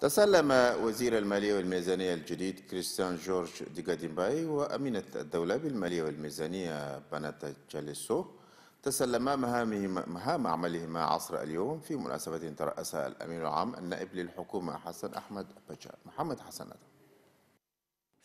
تسلم وزير المالية والميزانية الجديد كريستيان جورج ديغاديمباي وأمينة الدولة بالمالية والميزانية باناتا جاليسو تسلما مهام عملهما عصر اليوم في مناسبة ترأسها الأمين العام النائب للحكومة حسن أحمد بجار محمد حسن أدم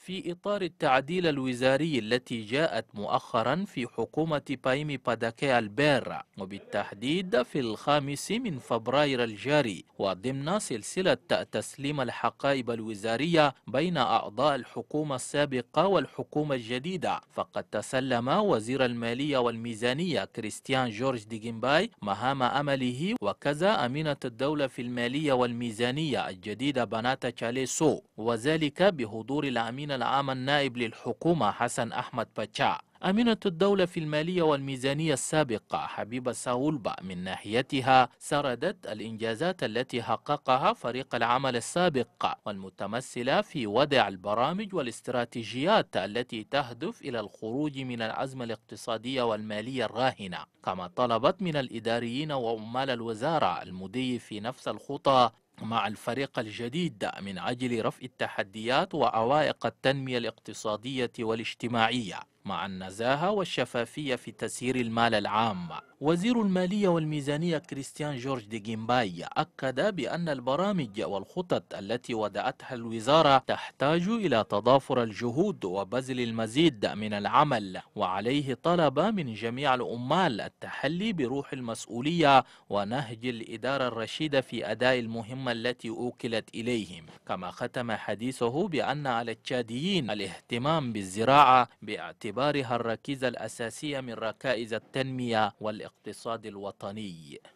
في إطار التعديل الوزاري التي جاءت مؤخرا في حكومة بايمي باداكي البير وبالتحديد في الخامس من فبراير الجاري وضمن سلسلة تسليم الحقائب الوزارية بين أعضاء الحكومة السابقة والحكومة الجديدة فقد تسلم وزير المالية والميزانية كريستيان جورج ديجنباي مهام أمله وكذا أمينة الدولة في المالية والميزانية الجديدة بناتا تشاليسو وذلك بحضور الأمينة العام النائب للحكومة حسن أحمد باتشا أمينة الدولة في المالية والميزانية السابقة حبيبة ساولبا من ناحيتها سردت الإنجازات التي حققها فريق العمل السابق والمتمثلة في وضع البرامج والاستراتيجيات التي تهدف إلى الخروج من الأزمة الاقتصادية والمالية الراهنة كما طلبت من الإداريين وعمال الوزارة المضي في نفس الخطى مع الفريق الجديد من أجل رفع التحديات وعوائق التنمية الاقتصادية والاجتماعية مع النزاهة والشفافية في تسيير المال العام وزير المالية والميزانية كريستيان جورج دي جيمباي أكد بأن البرامج والخطط التي ودأتها الوزارة تحتاج إلى تضافر الجهود وبذل المزيد من العمل وعليه طلب من جميع الأمال التحلي بروح المسؤولية ونهج الإدارة الرشيدة في أداء المهمة التي أوكلت إليهم كما ختم حديثه بأن على التشاديين الاهتمام بالزراعة باعتبار باعتبارها الركيزة الأساسية من ركائز التنمية والاقتصاد الوطني